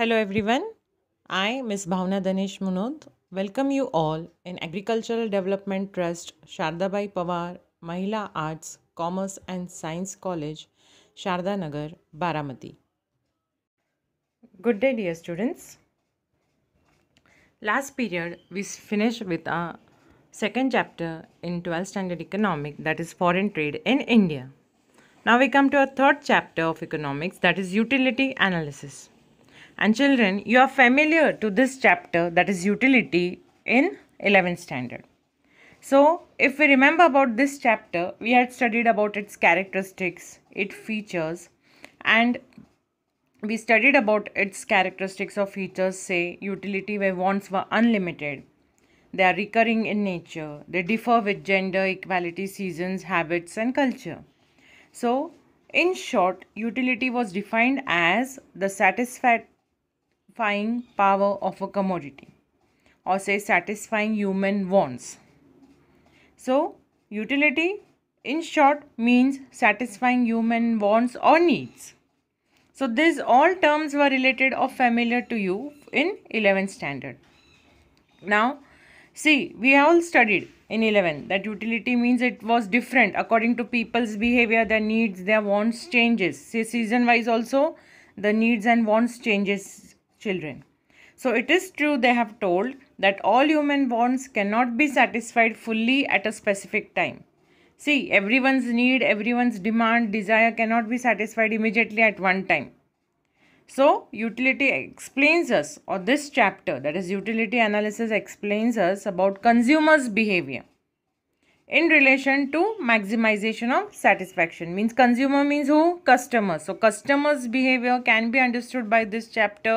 Hello everyone. I, Ms. Bhavna Danesh Munod, welcome you all in Agricultural Development Trust, Shardabai Pawar, Mahila Arts, Commerce and Science College, Sharda Nagar, Baramati. Good day dear students. Last period we finished with our second chapter in 12th standard economic that is foreign trade in India. Now we come to our third chapter of economics that is utility analysis. And children, you are familiar to this chapter that is utility in 11th standard. So, if we remember about this chapter, we had studied about its characteristics, its features, and we studied about its characteristics or features, say, utility where wants were unlimited. They are recurring in nature. They differ with gender, equality, seasons, habits, and culture. So, in short, utility was defined as the satisfied satisfying power of a commodity or say satisfying human wants. So, utility in short means satisfying human wants or needs. So, these all terms were related or familiar to you in 11th standard. Now, see, we all studied in 11 that utility means it was different according to people's behavior, their needs, their wants changes. See, season wise also the needs and wants changes children. So it is true they have told that all human wants cannot be satisfied fully at a specific time. See, everyone's need, everyone's demand, desire cannot be satisfied immediately at one time. So, utility explains us, or this chapter, that is, utility analysis explains us about consumers' behavior in relation to maximization of satisfaction means consumer means who customer so customers behavior can be understood by this chapter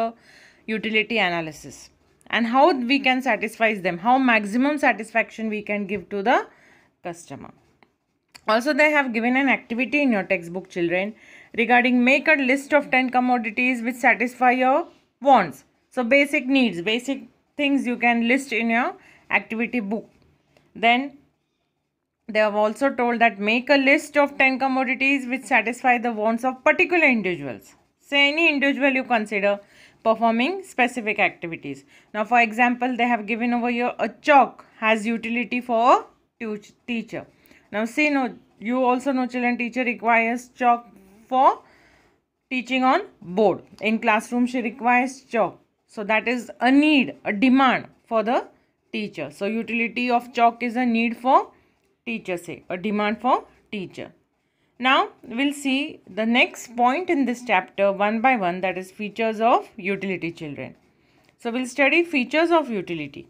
utility analysis and how we can satisfy them how maximum satisfaction we can give to the customer also they have given an activity in your textbook children regarding make a list of 10 commodities which satisfy your wants so basic needs basic things you can list in your activity book then they have also told that make a list of 10 commodities which satisfy the wants of particular individuals. Say any individual you consider performing specific activities. Now for example, they have given over here a chalk has utility for teacher. Now see no, you also know children teacher requires chalk for teaching on board. In classroom she requires chalk. So that is a need, a demand for the teacher. So utility of chalk is a need for teacher say a demand for teacher now we'll see the next point in this chapter one by one that is features of utility children so we'll study features of utility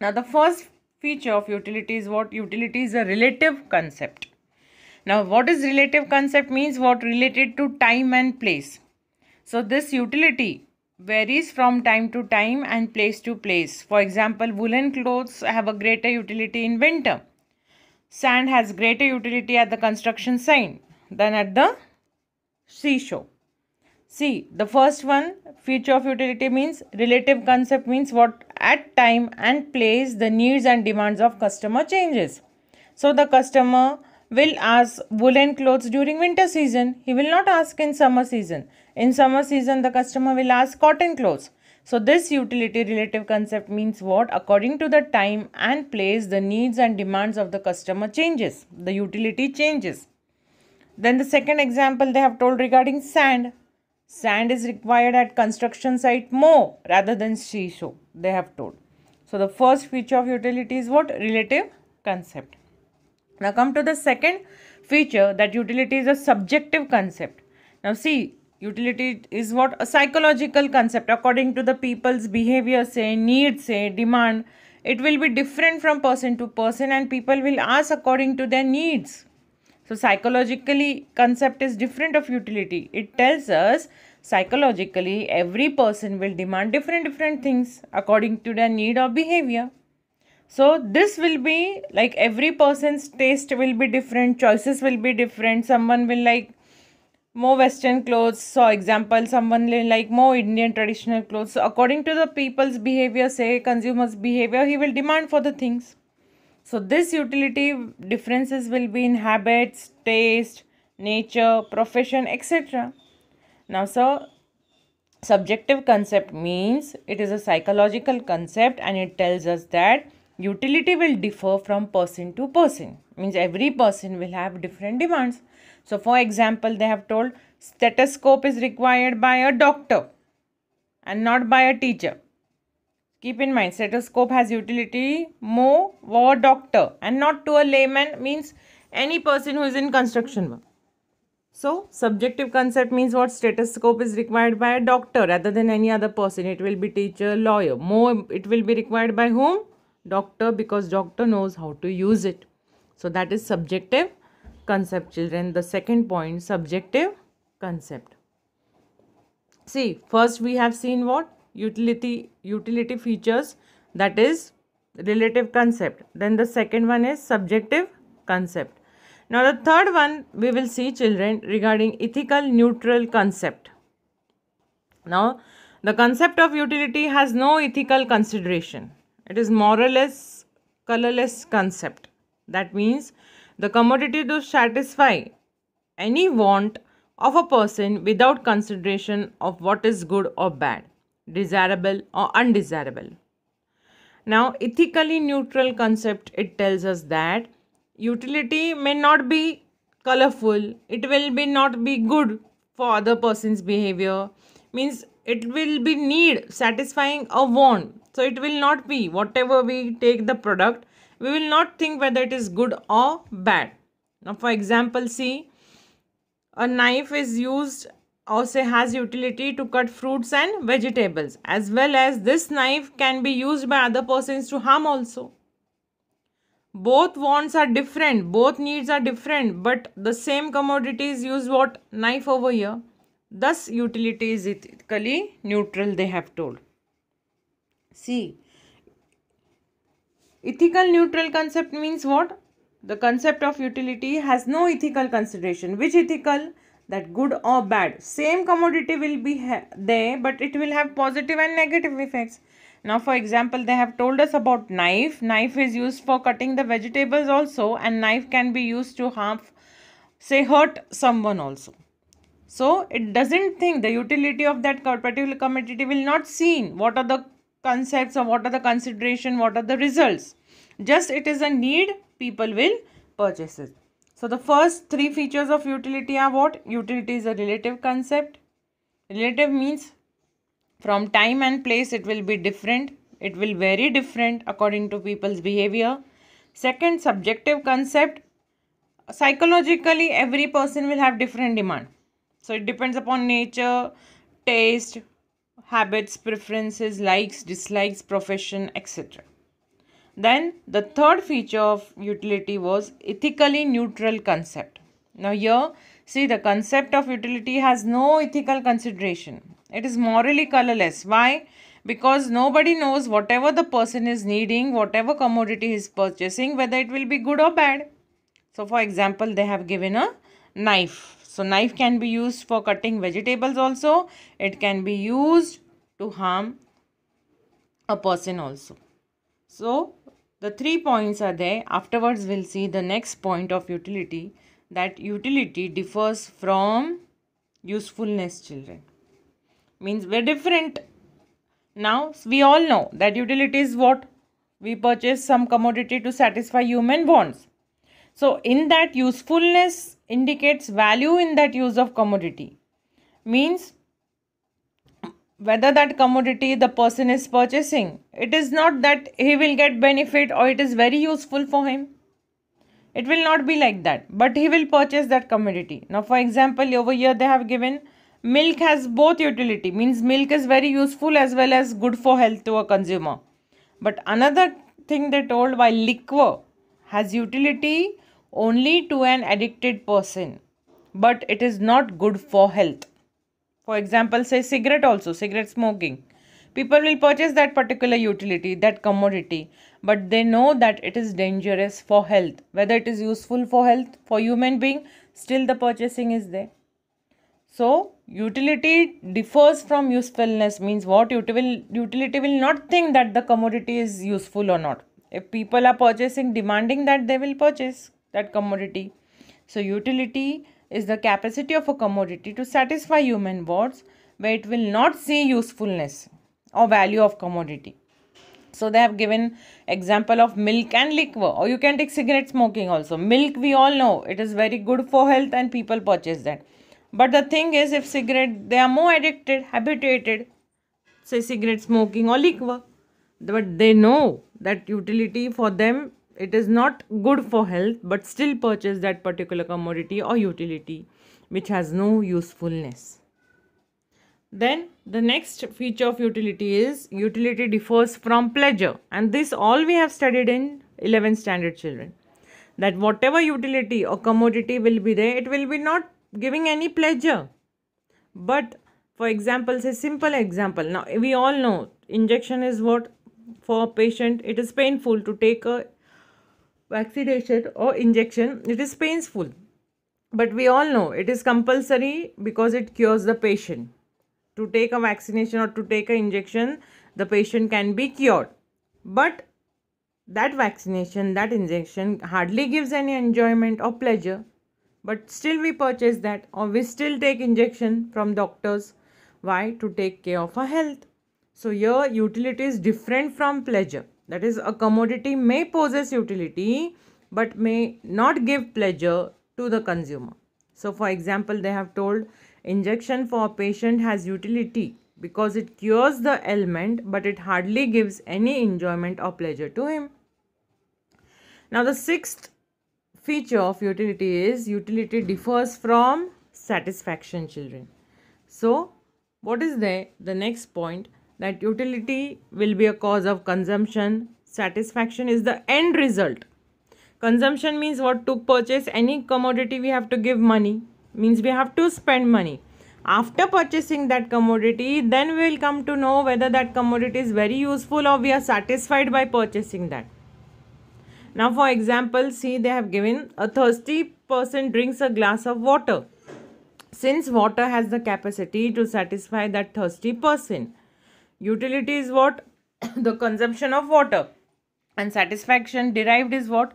now the first feature of utility is what utility is a relative concept now what is relative concept means what related to time and place so this utility varies from time to time and place to place. For example, woolen clothes have a greater utility in winter Sand has greater utility at the construction site than at the seashore. See, the first one, feature of utility means relative concept means what at time and place the needs and demands of customer changes. So, the customer will ask woolen clothes during winter season. He will not ask in summer season. In summer season, the customer will ask cotton clothes. So this utility relative concept means what? According to the time and place, the needs and demands of the customer changes. The utility changes. Then the second example they have told regarding sand. Sand is required at construction site more rather than seashore, they have told. So the first feature of utility is what? Relative concept. Now come to the second feature that utility is a subjective concept. Now see, Utility is what? A psychological concept according to the people's behavior, say, need, say, demand. It will be different from person to person and people will ask according to their needs. So psychologically concept is different of utility. It tells us psychologically every person will demand different different things according to their need or behavior. So this will be like every person's taste will be different, choices will be different. Someone will like more western clothes so example someone like more indian traditional clothes so according to the people's behavior say consumers behavior he will demand for the things so this utility differences will be in habits taste nature profession etc now so subjective concept means it is a psychological concept and it tells us that utility will differ from person to person means every person will have different demands so for example, they have told stethoscope is required by a doctor and not by a teacher. Keep in mind, stethoscope has utility more for doctor and not to a layman means any person who is in construction work. So, subjective concept means what stethoscope is required by a doctor rather than any other person. It will be teacher, lawyer. More, it will be required by whom? Doctor because doctor knows how to use it. So, that is subjective concept children the second point subjective concept see first we have seen what utility utility features that is relative concept then the second one is subjective concept now the third one we will see children regarding ethical neutral concept now the concept of utility has no ethical consideration it is moralless colorless concept that means the commodity to satisfy any want of a person without consideration of what is good or bad, desirable or undesirable. Now, ethically neutral concept it tells us that utility may not be colorful, it will be not be good for other person's behavior means it will be need satisfying a want so it will not be whatever we take the product we will not think whether it is good or bad. Now, for example, see, a knife is used or say has utility to cut fruits and vegetables as well as this knife can be used by other persons to harm also. Both wants are different, both needs are different but the same commodity is used what knife over here. Thus utility is ethically neutral they have told. See ethical neutral concept means what? The concept of utility has no ethical consideration. Which ethical? That good or bad. Same commodity will be there but it will have positive and negative effects. Now for example they have told us about knife. Knife is used for cutting the vegetables also and knife can be used to harm say hurt someone also. So it doesn't think the utility of that particular commodity will not seen. What are the concepts or what are the consideration, what are the results. Just it is a need, people will purchase it. So the first three features of utility are what? Utility is a relative concept. Relative means from time and place it will be different. It will vary different according to people's behavior. Second subjective concept. Psychologically every person will have different demand. So it depends upon nature, taste, habits, preferences, likes, dislikes, profession, etc. Then the third feature of utility was ethically neutral concept. Now here, see the concept of utility has no ethical consideration. It is morally colorless. Why? Because nobody knows whatever the person is needing, whatever commodity he is purchasing, whether it will be good or bad. So for example, they have given a knife so knife can be used for cutting vegetables also. It can be used to harm a person also. So the three points are there. Afterwards we'll see the next point of utility that utility differs from usefulness children. Means we're different. Now we all know that utility is what? We purchase some commodity to satisfy human wants. So in that usefulness indicates value in that use of commodity. Means whether that commodity the person is purchasing, it is not that he will get benefit or it is very useful for him. It will not be like that, but he will purchase that commodity. Now, for example, over here they have given milk has both utility, means milk is very useful as well as good for health to a consumer. But another thing they told why liquor has utility only to an addicted person, but it is not good for health. For example, say cigarette also, cigarette smoking. People will purchase that particular utility, that commodity, but they know that it is dangerous for health. Whether it is useful for health, for human being, still the purchasing is there. So, utility differs from usefulness means what utility will, utility will not think that the commodity is useful or not. If people are purchasing, demanding that they will purchase that commodity. So utility is the capacity of a commodity to satisfy human wants where it will not see usefulness or value of commodity. So they have given example of milk and liquor or you can take cigarette smoking also. Milk we all know it is very good for health and people purchase that. But the thing is if cigarette they are more addicted, habituated say cigarette smoking or liquor but they know that utility for them it is not good for health but still purchase that particular commodity or utility which has no usefulness. Then the next feature of utility is utility differs from pleasure and this all we have studied in 11 standard children that whatever utility or commodity will be there it will be not giving any pleasure but for example say simple example now we all know injection is what for a patient it is painful to take a vaccination or injection, it is painful. But we all know it is compulsory because it cures the patient. To take a vaccination or to take an injection, the patient can be cured. But that vaccination, that injection hardly gives any enjoyment or pleasure. But still we purchase that or we still take injection from doctors. Why? To take care of our health. So your utility is different from pleasure. That is, a commodity may possess utility but may not give pleasure to the consumer. So, for example, they have told injection for a patient has utility because it cures the ailment but it hardly gives any enjoyment or pleasure to him. Now, the sixth feature of utility is utility differs from satisfaction children. So, what is there? The next point that utility will be a cause of consumption. Satisfaction is the end result. Consumption means what to purchase any commodity we have to give money. Means we have to spend money. After purchasing that commodity, then we will come to know whether that commodity is very useful or we are satisfied by purchasing that. Now for example, see they have given a thirsty person drinks a glass of water. Since water has the capacity to satisfy that thirsty person, Utility is what? the consumption of water. And satisfaction derived is what?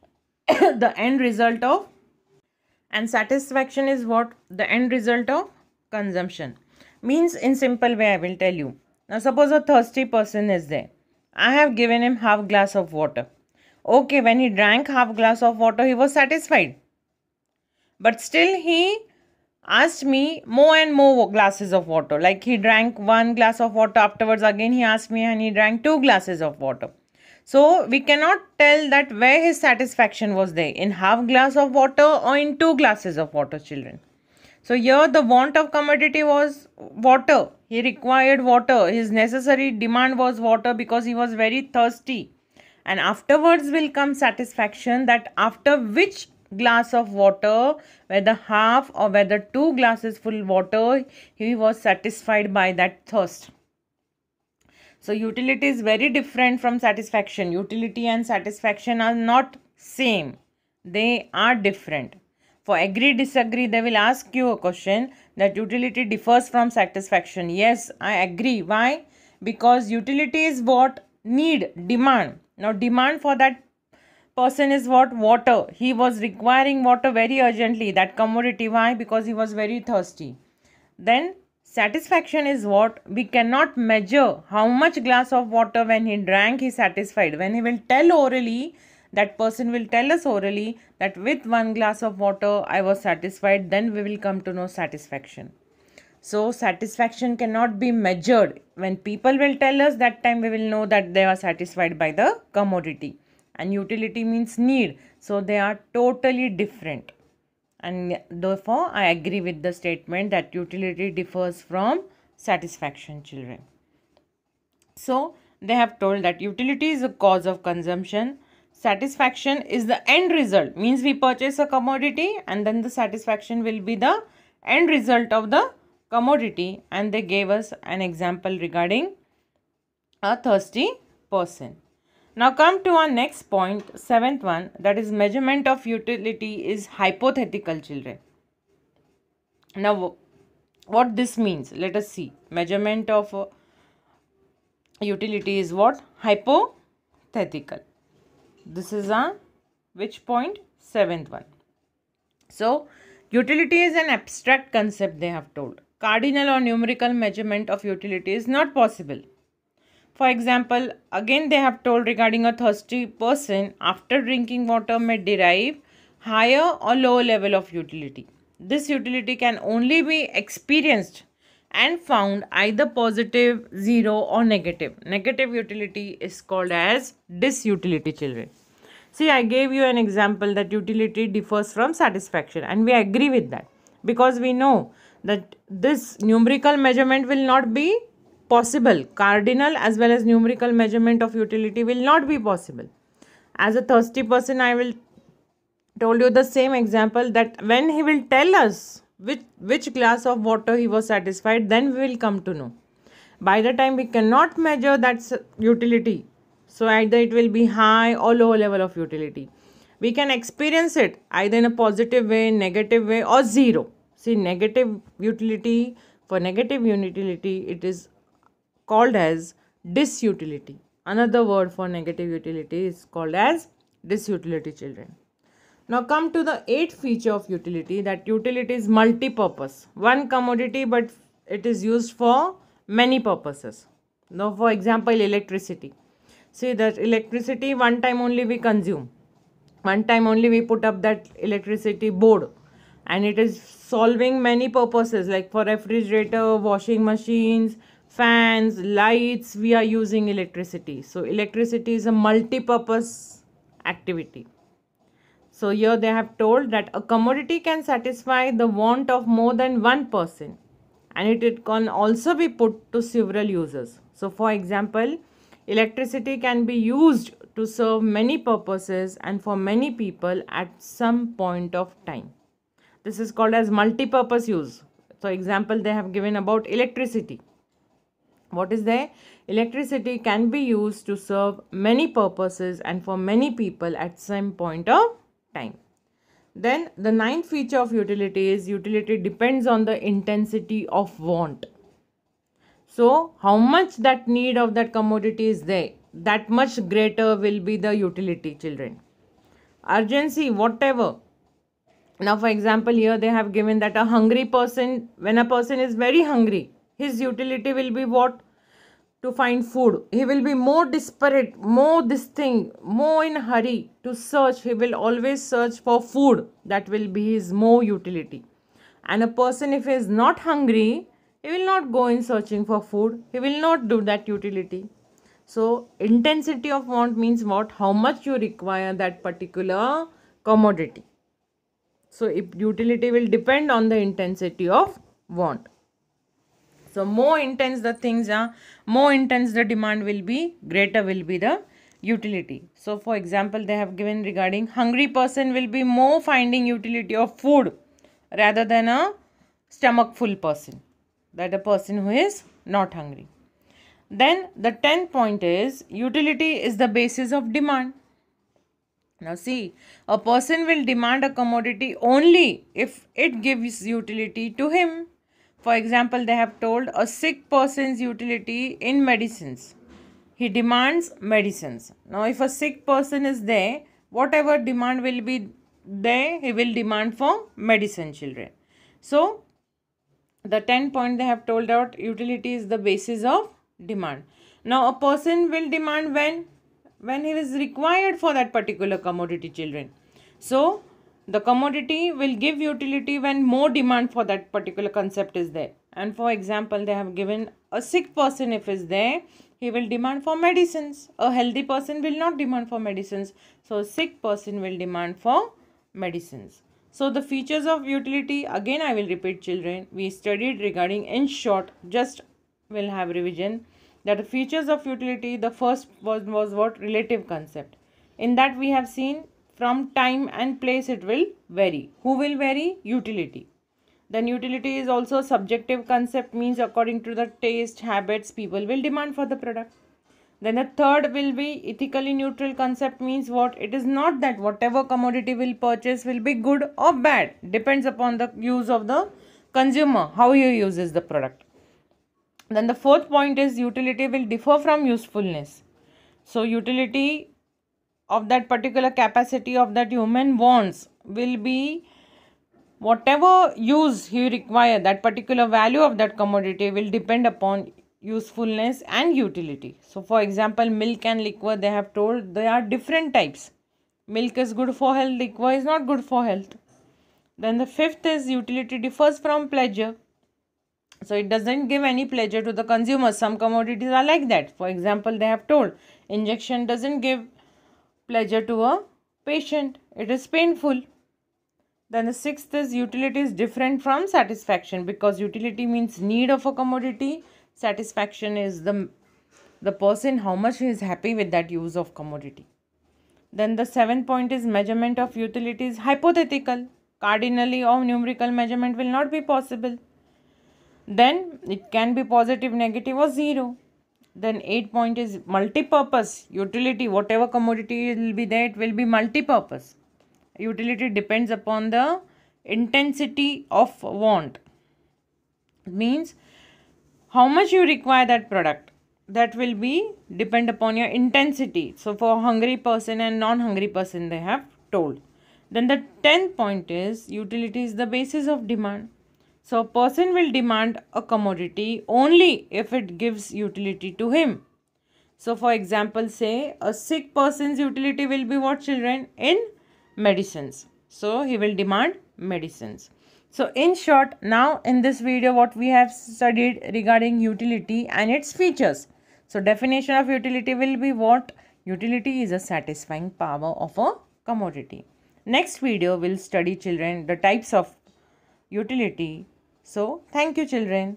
the end result of. And satisfaction is what? The end result of consumption. Means in simple way I will tell you. Now suppose a thirsty person is there. I have given him half glass of water. Okay, when he drank half glass of water, he was satisfied. But still he asked me more and more glasses of water. Like he drank one glass of water, afterwards again he asked me and he drank two glasses of water. So we cannot tell that where his satisfaction was there, in half glass of water or in two glasses of water children. So here the want of commodity was water. He required water. His necessary demand was water because he was very thirsty. And afterwards will come satisfaction that after which glass of water whether half or whether two glasses full water he was satisfied by that thirst so utility is very different from satisfaction utility and satisfaction are not same they are different for agree disagree they will ask you a question that utility differs from satisfaction yes i agree why because utility is what need demand now demand for that person is what water he was requiring water very urgently that commodity why because he was very thirsty then satisfaction is what we cannot measure how much glass of water when he drank he satisfied when he will tell orally that person will tell us orally that with one glass of water I was satisfied, then we will come to know satisfaction. So, satisfaction cannot be measured. When people will tell us, that time we will know that they are satisfied by the commodity and utility means need. So they are totally different. And therefore, I agree with the statement that utility differs from satisfaction children. So they have told that utility is a cause of consumption. Satisfaction is the end result. Means we purchase a commodity and then the satisfaction will be the end result of the commodity. And they gave us an example regarding a thirsty person. Now come to our next point, seventh one, that is measurement of utility is hypothetical children. Now what this means, let us see. Measurement of uh, utility is what? Hypothetical. This is a which point? Seventh one. So utility is an abstract concept they have told. Cardinal or numerical measurement of utility is not possible. For example, again they have told regarding a thirsty person after drinking water may derive higher or lower level of utility. This utility can only be experienced and found either positive, zero or negative. Negative utility is called as disutility children. See, I gave you an example that utility differs from satisfaction and we agree with that because we know that this numerical measurement will not be possible. Cardinal as well as numerical measurement of utility will not be possible. As a thirsty person, I will told you the same example that when he will tell us which, which glass of water he was satisfied, then we will come to know. By the time we cannot measure that utility, so either it will be high or low level of utility. We can experience it either in a positive way, negative way or zero. See negative utility for negative utility it is called as disutility. Another word for negative utility is called as disutility children. Now come to the eighth feature of utility that utility is multi-purpose. One commodity but it is used for many purposes. Now for example electricity. See that electricity one time only we consume. One time only we put up that electricity board and it is solving many purposes like for refrigerator, washing machines, fans lights we are using electricity so electricity is a multi-purpose activity so here they have told that a commodity can satisfy the want of more than one person and it, it can also be put to several users so for example electricity can be used to serve many purposes and for many people at some point of time this is called as multi-purpose use so example they have given about electricity what is there electricity can be used to serve many purposes and for many people at some point of time then the ninth feature of utility is utility depends on the intensity of want so how much that need of that commodity is there that much greater will be the utility children urgency whatever now for example here they have given that a hungry person when a person is very hungry his utility will be what to find food he will be more desperate more this thing more in hurry to search he will always search for food that will be his more utility and a person if he is not hungry he will not go in searching for food he will not do that utility so intensity of want means what how much you require that particular commodity so if utility will depend on the intensity of want so more intense the things are, more intense the demand will be, greater will be the utility. So for example, they have given regarding hungry person will be more finding utility of food rather than a stomach full person. That a person who is not hungry. Then the 10th point is utility is the basis of demand. Now see, a person will demand a commodity only if it gives utility to him. For example, they have told a sick person's utility in medicines. He demands medicines. Now, if a sick person is there, whatever demand will be there, he will demand for medicine children. So, the 10 point they have told out utility is the basis of demand. Now, a person will demand when? When he is required for that particular commodity children. So, the commodity will give utility when more demand for that particular concept is there. And for example, they have given a sick person if is there, he will demand for medicines. A healthy person will not demand for medicines. So, sick person will demand for medicines. So, the features of utility, again I will repeat children, we studied regarding in short, just will have revision that the features of utility, the first was, was what relative concept. In that we have seen from time and place it will vary. Who will vary? Utility. Then utility is also subjective concept means according to the taste, habits, people will demand for the product. Then the third will be ethically neutral concept means what? It is not that whatever commodity will purchase will be good or bad. Depends upon the use of the consumer, how he uses the product. Then the fourth point is utility will differ from usefulness. So utility of that particular capacity of that human wants will be whatever use he require that particular value of that commodity will depend upon usefulness and utility so for example milk and liquor they have told they are different types milk is good for health liquor is not good for health then the fifth is utility differs from pleasure so it doesn't give any pleasure to the consumer some commodities are like that for example they have told injection doesn't give pleasure to a patient. It is painful. Then the sixth is utility is different from satisfaction because utility means need of a commodity. Satisfaction is the, the person how much he is happy with that use of commodity. Then the seventh point is measurement of utility is hypothetical. Cardinally or numerical measurement will not be possible. Then it can be positive, negative or zero then 8 point is multi-purpose utility whatever commodity will be there it will be multi-purpose utility depends upon the intensity of want it means how much you require that product that will be depend upon your intensity so for hungry person and non-hungry person they have told then the 10th point is utility is the basis of demand so person will demand a commodity only if it gives utility to him. So for example, say a sick person's utility will be what children? In medicines. So he will demand medicines. So in short, now in this video what we have studied regarding utility and its features. So definition of utility will be what? Utility is a satisfying power of a commodity. Next video will study children the types of utility so, thank you children.